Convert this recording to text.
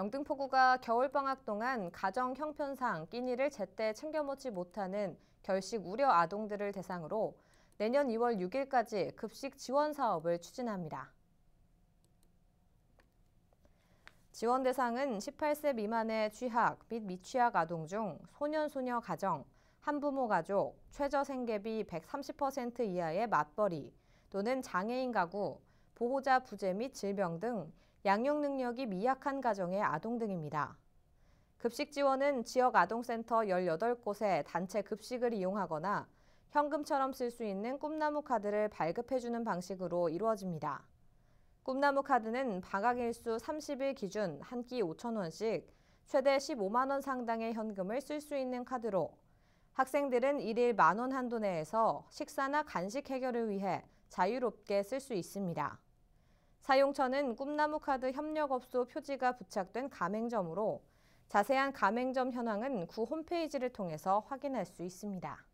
영등포구가 겨울방학 동안 가정 형편상 끼니를 제때 챙겨 먹지 못하는 결식 우려 아동들을 대상으로 내년 2월 6일까지 급식 지원 사업을 추진합니다. 지원 대상은 18세 미만의 취학 및 미취학 아동 중 소년소녀 가정, 한부모 가족, 최저생계비 130% 이하의 맞벌이 또는 장애인 가구, 보호자 부재 및 질병 등 양육 능력이 미약한 가정의 아동 등입니다. 급식 지원은 지역 아동센터 18곳에 단체 급식을 이용하거나 현금처럼 쓸 수 있는 꿈나무 카드를 발급해주는 방식으로 이루어집니다. 꿈나무 카드는 방학일수 30일 기준 한 끼 5천원씩 최대 15만 원 상당의 현금을 쓸 수 있는 카드로 학생들은 1일 만 원 한도 내에서 식사나 간식 해결을 위해 자유롭게 쓸 수 있습니다. 사용처는 꿈나무 카드 협력업소 표지가 부착된 가맹점으로 자세한 가맹점 현황은 구 홈페이지를 통해서 확인할 수 있습니다.